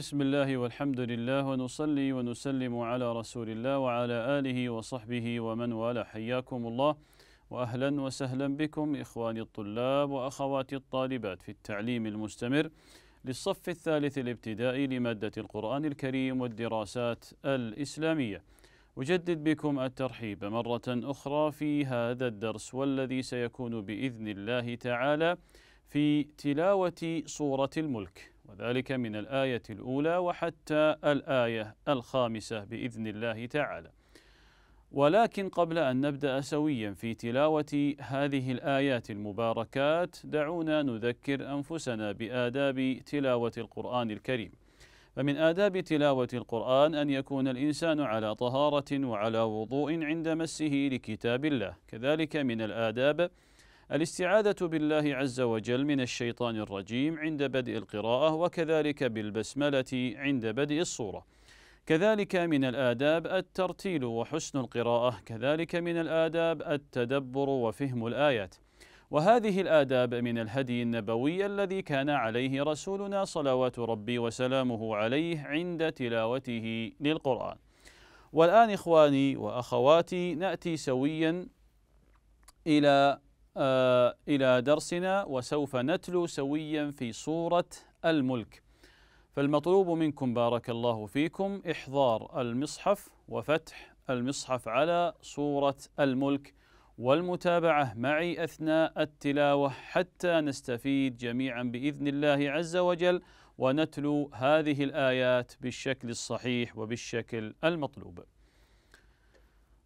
بسم الله والحمد لله ونصلي ونسلم على رسول الله وعلى آله وصحبه ومن والاه حياكم الله وأهلا وسهلا بكم إخواني الطلاب وأخواتي الطالبات في التعليم المستمر للصف الثالث الابتدائي لمادة القرآن الكريم والدراسات الإسلامية أجدد بكم الترحيب مرة أخرى في هذا الدرس والذي سيكون بإذن الله تعالى في تلاوة صورة الملك وذلك من الآية الأولى وحتى الآية الخامسة بإذن الله تعالى. ولكن قبل أن نبدأ سويا في تلاوة هذه الآيات المباركات دعونا نذكر أنفسنا بآداب تلاوة القرآن الكريم. فمن آداب تلاوة القرآن أن يكون الإنسان على طهارة وعلى وضوء عند مسه لكتاب الله، كذلك من الآداب الاستعاذة بالله عز وجل من الشيطان الرجيم عند بدء القراءة وكذلك بالبسملة عند بدء الصورة. كذلك من الآداب الترتيل وحسن القراءة، كذلك من الآداب التدبر وفهم الآيات. وهذه الآداب من الهدي النبوي الذي كان عليه رسولنا صلوات ربي وسلامه عليه عند تلاوته للقرآن. والآن إخواني وأخواتي نأتي سويا إلى آه، إلى درسنا وسوف نتلو سويا في سورة الملك فالمطلوب منكم بارك الله فيكم إحضار المصحف وفتح المصحف على سورة الملك والمتابعة معي أثناء التلاوة حتى نستفيد جميعا بإذن الله عز وجل ونتلو هذه الآيات بالشكل الصحيح وبالشكل المطلوب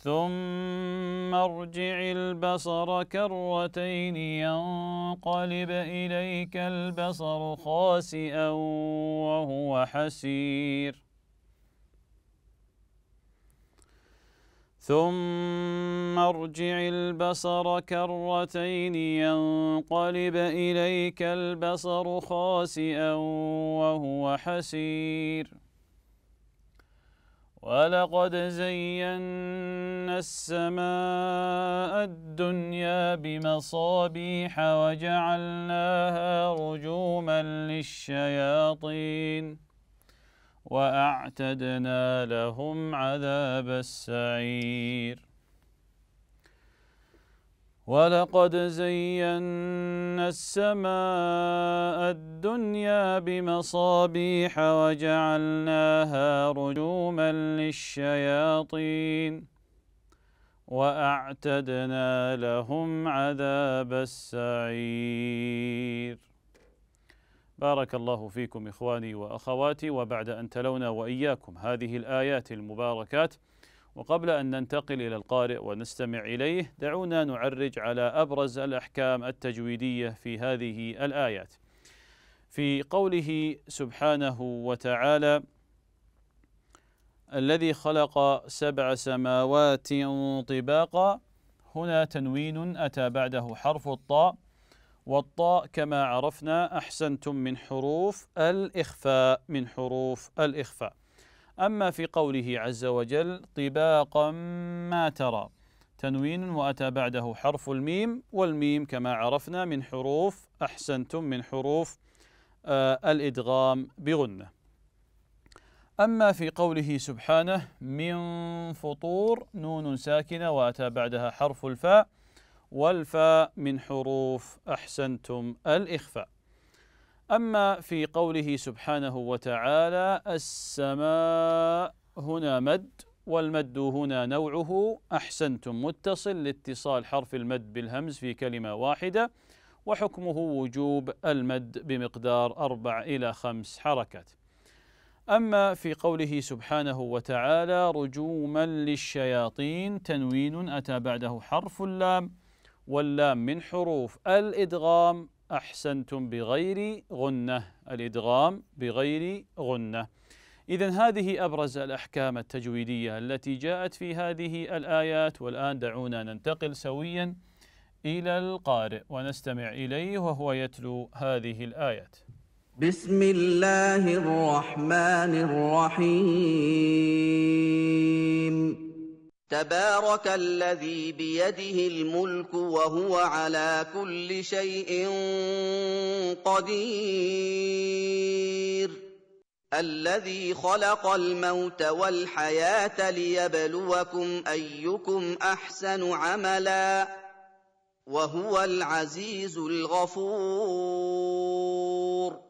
ثم ارجع البصر كرتين ينقلب إليك البصر خاسئا وهو حسير ثم ارجع البصر كرتين ينقلب إليك البصر خاسئا وهو حسير ولقد زينا السماء الدنيا بمصابيح وجعلناها رجوما للشياطين وأعتدنا لهم عذاب السعير ولقد زينا السماء الدنيا بمصابيح وجعلناها رجوما للشياطين وأعتدنا لهم عذاب السعير بارك الله فيكم إخواني وأخواتي وبعد أن تلونا وإياكم هذه الآيات المباركات وقبل أن ننتقل إلى القارئ ونستمع إليه دعونا نعرج على أبرز الأحكام التجويدية في هذه الآيات في قوله سبحانه وتعالى الذي خلق سبع سماوات طباقا هنا تنوين أتى بعده حرف الطاء والطاء كما عرفنا أحسنتم من حروف الإخفاء من حروف الإخفاء أما في قوله عز وجل طباقا ما ترى تنوين وأتى بعده حرف الميم والميم كما عرفنا من حروف أحسنتم من حروف آه الإدغام بغنة أما في قوله سبحانه من فطور نون ساكنة وأتى بعدها حرف الفاء والفاء من حروف أحسنتم الإخفاء أما في قوله سبحانه وتعالى السماء هنا مد والمد هنا نوعه أحسنتم متصل لاتصال حرف المد بالهمز في كلمة واحدة وحكمه وجوب المد بمقدار أربع إلى خمس حركات أما في قوله سبحانه وتعالى رجوما للشياطين تنوين أتى بعده حرف اللام واللام من حروف الإدغام أحسنتم بغير غنة الإدغام بغير غنة إذا هذه أبرز الأحكام التجويدية التي جاءت في هذه الآيات والآن دعونا ننتقل سويا إلى القارئ ونستمع إليه وهو يتلو هذه الآيات بسم الله الرحمن الرحيم تبارك الذي بيده الملك وهو على كل شيء قدير الذي خلق الموت والحياه ليبلوكم ايكم احسن عملا وهو العزيز الغفور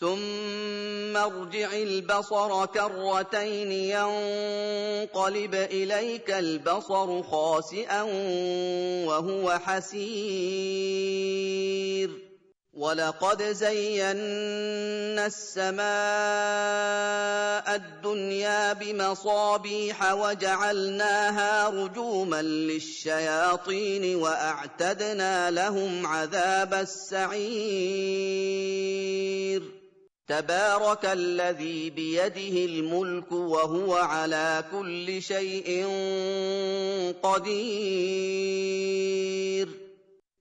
ثم ارجع البصر كرتين ينقلب اليك البصر خاسئا وهو حسير ولقد زينا السماء الدنيا بمصابيح وجعلناها رجوما للشياطين واعتدنا لهم عذاب السعير تبارك الذي بيده الملك وهو على كل شيء قدير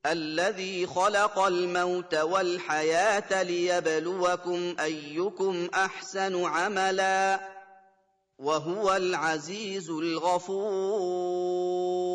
الذي خلق الموت والحياه ليبلوكم ايكم احسن عملا وهو العزيز الغفور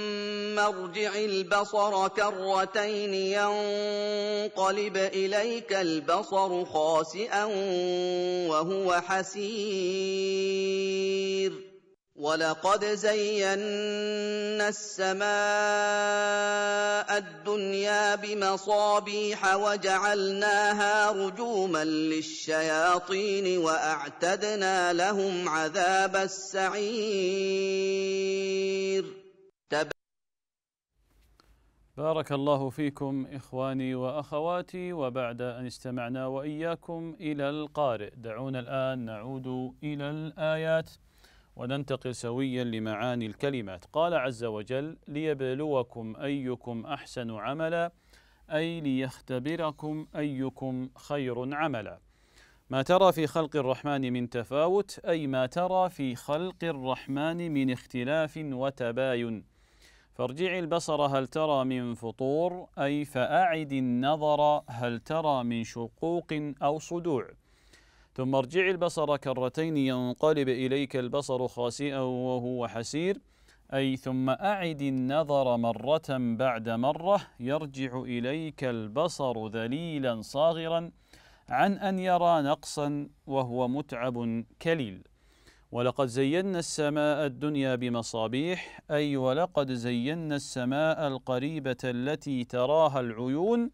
مرجع البصر كرتين ينقلب اليك البصر خاسئا وهو حسير ولقد زينا السماء الدنيا بمصابيح وجعلناها رجوما للشياطين واعتدنا لهم عذاب السعير بارك الله فيكم إخواني وأخواتي وبعد أن استمعنا وإياكم إلى القارئ دعونا الآن نعود إلى الآيات وننتقل سويا لمعاني الكلمات قال عز وجل ليبلوكم أيكم أحسن عملا أي ليختبركم أيكم خير عملا ما ترى في خلق الرحمن من تفاوت أي ما ترى في خلق الرحمن من اختلاف وتباين فارجعي البصر هل ترى من فطور أي فأعد النظر هل ترى من شقوق أو صدوع ثم ارجعي البصر كرتين ينقلب إليك البصر خاسئا وهو حسير أي ثم أعد النظر مرة بعد مرة يرجع إليك البصر ذليلا صاغرا عن أن يرى نقصا وهو متعب كليل ولقد زينا السماء الدنيا بمصابيح أي ولقد زينا السماء القريبة التي تراها العيون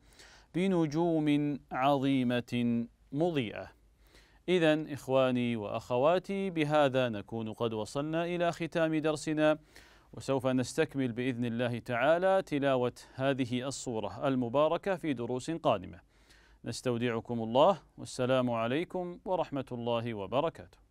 بنجوم عظيمة مضيئة إذا إخواني وأخواتي بهذا نكون قد وصلنا إلى ختام درسنا وسوف نستكمل بإذن الله تعالى تلاوة هذه الصورة المباركة في دروس قادمة نستودعكم الله والسلام عليكم ورحمة الله وبركاته